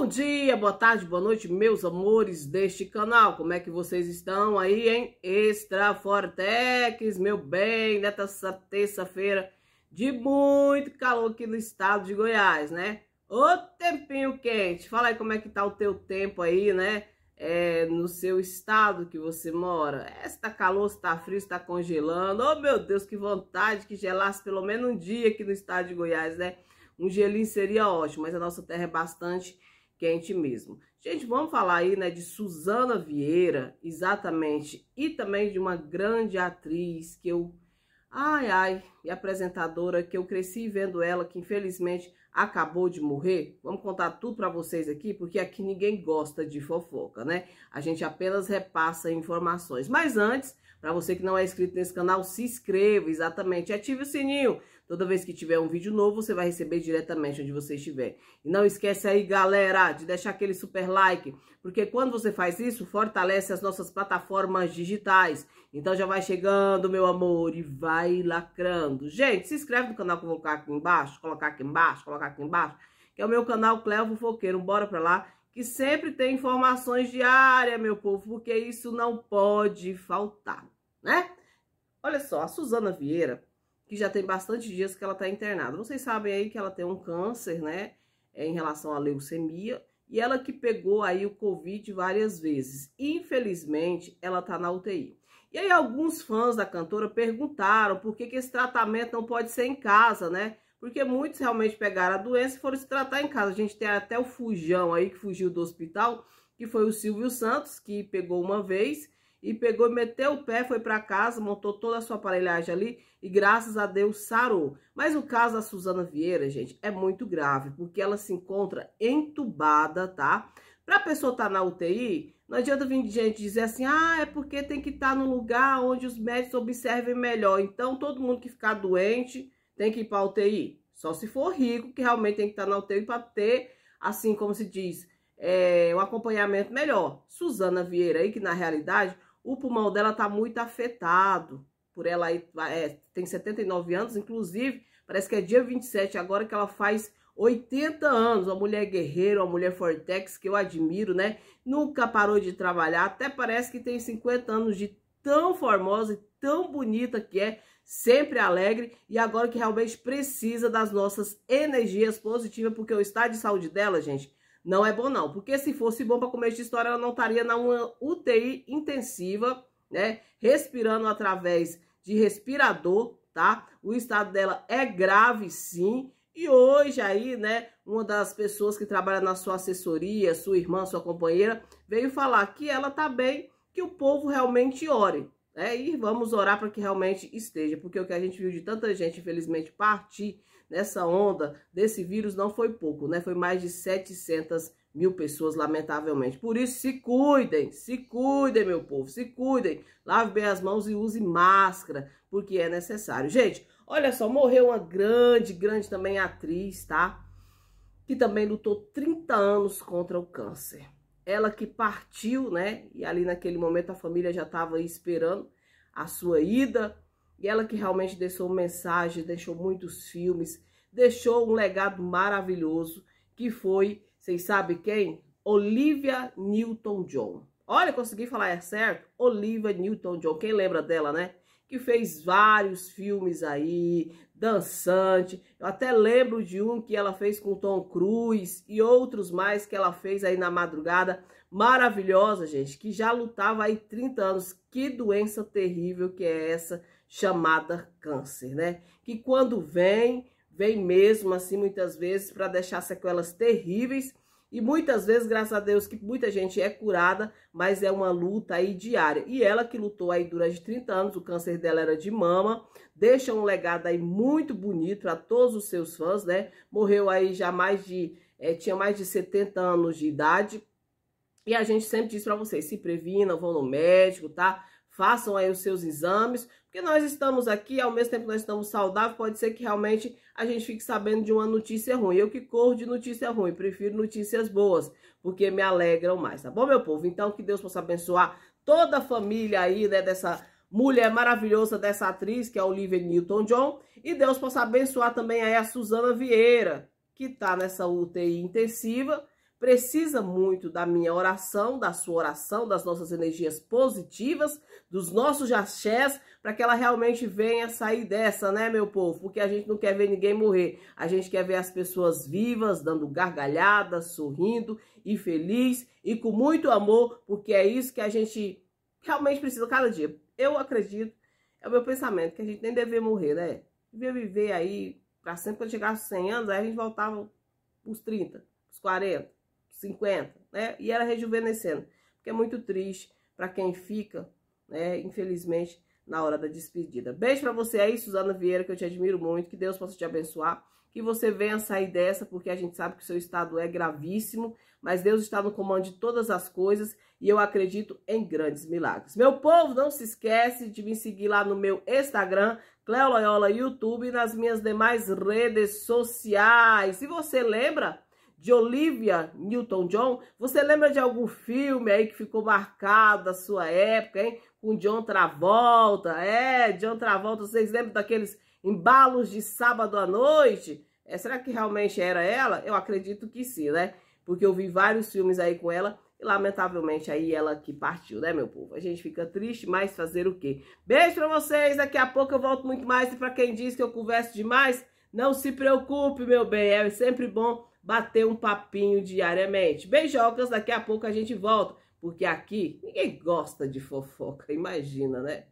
Bom dia, boa tarde, boa noite, meus amores deste canal. Como é que vocês estão aí, hein? Extra Fortex, meu bem, nessa terça-feira de muito calor aqui no estado de Goiás, né? Ô tempinho quente. Fala aí como é que tá o teu tempo aí, né? É, no seu estado que você mora. É, se tá calor, se tá frio, se tá congelando. Oh, meu Deus, que vontade que gelasse pelo menos um dia aqui no estado de Goiás, né? Um gelinho seria ótimo, mas a nossa terra é bastante Quente mesmo. Gente, vamos falar aí, né, de Suzana Vieira, exatamente, e também de uma grande atriz que eu ai ai, e apresentadora que eu cresci vendo ela, que infelizmente acabou de morrer. Vamos contar tudo para vocês aqui, porque aqui ninguém gosta de fofoca, né? A gente apenas repassa informações. Mas antes, para você que não é inscrito nesse canal, se inscreva, exatamente, ative o sininho Toda vez que tiver um vídeo novo, você vai receber diretamente onde você estiver. E não esquece aí, galera, de deixar aquele super like, porque quando você faz isso, fortalece as nossas plataformas digitais. Então já vai chegando, meu amor, e vai lacrando. Gente, se inscreve no canal que eu vou colocar aqui embaixo, colocar aqui embaixo, colocar aqui embaixo, que é o meu canal Clevo Foqueiro. Bora pra lá que sempre tem informações diárias, meu povo, porque isso não pode faltar, né? Olha só, a Suzana Vieira, que já tem bastante dias que ela está internada. Vocês sabem aí que ela tem um câncer, né, é, em relação à leucemia, e ela que pegou aí o Covid várias vezes. Infelizmente, ela está na UTI. E aí alguns fãs da cantora perguntaram por que, que esse tratamento não pode ser em casa, né? Porque muitos realmente pegaram a doença e foram se tratar em casa. A gente tem até o Fujão aí, que fugiu do hospital, que foi o Silvio Santos, que pegou uma vez e pegou, meteu o pé, foi para casa, montou toda a sua aparelhagem ali e graças a Deus sarou. Mas o caso da Suzana Vieira, gente, é muito grave, porque ela se encontra entubada, tá? Para a pessoa estar tá na UTI, não adianta vir de gente dizer assim, ah, é porque tem que estar tá no lugar onde os médicos observem melhor. Então, todo mundo que ficar doente tem que ir a UTI. Só se for rico, que realmente tem que estar tá na UTI para ter, assim como se diz, é, um acompanhamento melhor. Suzana Vieira aí, que na realidade o pulmão dela tá muito afetado, por ela é, tem 79 anos, inclusive, parece que é dia 27 agora que ela faz 80 anos, uma mulher guerreira, uma mulher fortex, que eu admiro, né? Nunca parou de trabalhar, até parece que tem 50 anos de tão formosa e tão bonita que é, sempre alegre e agora que realmente precisa das nossas energias positivas, porque o estado de saúde dela, gente, não é bom não, porque se fosse bom para começo de história, ela não estaria na UTI intensiva, né? Respirando através de respirador, tá? O estado dela é grave sim, e hoje aí, né, uma das pessoas que trabalha na sua assessoria, sua irmã, sua companheira, veio falar que ela tá bem, que o povo realmente ore né? E vamos orar para que realmente esteja, porque o que a gente viu de tanta gente, infelizmente, partir nessa onda desse vírus não foi pouco, né? Foi mais de 700 mil pessoas, lamentavelmente. Por isso, se cuidem, se cuidem, meu povo, se cuidem. Lave bem as mãos e use máscara, porque é necessário. Gente, olha só, morreu uma grande, grande também atriz, tá? Que também lutou 30 anos contra o câncer ela que partiu, né? E ali naquele momento a família já estava esperando a sua ida. E ela que realmente deixou mensagem, deixou muitos filmes, deixou um legado maravilhoso, que foi, vocês sabem quem? Olivia Newton-John. Olha, consegui falar é certo? Olivia Newton-John. Quem lembra dela, né? que fez vários filmes aí, dançante. Eu até lembro de um que ela fez com Tom Cruise e outros mais que ela fez aí na madrugada. Maravilhosa, gente, que já lutava aí 30 anos. Que doença terrível que é essa chamada câncer, né? Que quando vem, vem mesmo assim muitas vezes para deixar sequelas terríveis e muitas vezes, graças a Deus, que muita gente é curada, mas é uma luta aí diária. E ela que lutou aí durante 30 anos, o câncer dela era de mama, deixa um legado aí muito bonito para todos os seus fãs, né? Morreu aí já mais de, é, tinha mais de 70 anos de idade. E a gente sempre diz para vocês, se previna, vão no médico, tá? façam aí os seus exames, porque nós estamos aqui, ao mesmo tempo nós estamos saudáveis, pode ser que realmente a gente fique sabendo de uma notícia ruim. Eu que corro de notícia ruim, prefiro notícias boas, porque me alegram mais, tá bom, meu povo? Então, que Deus possa abençoar toda a família aí, né, dessa mulher maravilhosa dessa atriz, que é a Olivia Newton-John, e Deus possa abençoar também aí a Suzana Vieira, que tá nessa UTI intensiva, precisa muito da minha oração, da sua oração, das nossas energias positivas, dos nossos axés, para que ela realmente venha sair dessa, né, meu povo? Porque a gente não quer ver ninguém morrer, a gente quer ver as pessoas vivas, dando gargalhadas, sorrindo e feliz e com muito amor, porque é isso que a gente realmente precisa cada dia. Eu acredito, é o meu pensamento, que a gente nem deveria morrer, né? Devia viver aí para sempre, quando chegasse 100 anos, aí a gente voltava os 30, os 40, 50, né? E ela rejuvenescendo, porque é muito triste para quem fica, né? Infelizmente, na hora da despedida. Beijo para você aí, Suzana Vieira, que eu te admiro muito, que Deus possa te abençoar, que você venha sair dessa, porque a gente sabe que o seu estado é gravíssimo, mas Deus está no comando de todas as coisas e eu acredito em grandes milagres. Meu povo, não se esquece de me seguir lá no meu Instagram, Cleo Loyola YouTube e nas minhas demais redes sociais. Se você lembra, de Olivia Newton-John. Você lembra de algum filme aí que ficou marcado da sua época, hein? Com John Travolta, é, John Travolta. Vocês lembram daqueles embalos de sábado à noite? É, será que realmente era ela? Eu acredito que sim, né? Porque eu vi vários filmes aí com ela. E lamentavelmente aí ela que partiu, né, meu povo? A gente fica triste, mas fazer o quê? Beijo pra vocês, daqui a pouco eu volto muito mais. E pra quem diz que eu converso demais, não se preocupe, meu bem. É sempre bom bater um papinho diariamente. Beijocas, daqui a pouco a gente volta, porque aqui ninguém gosta de fofoca, imagina, né?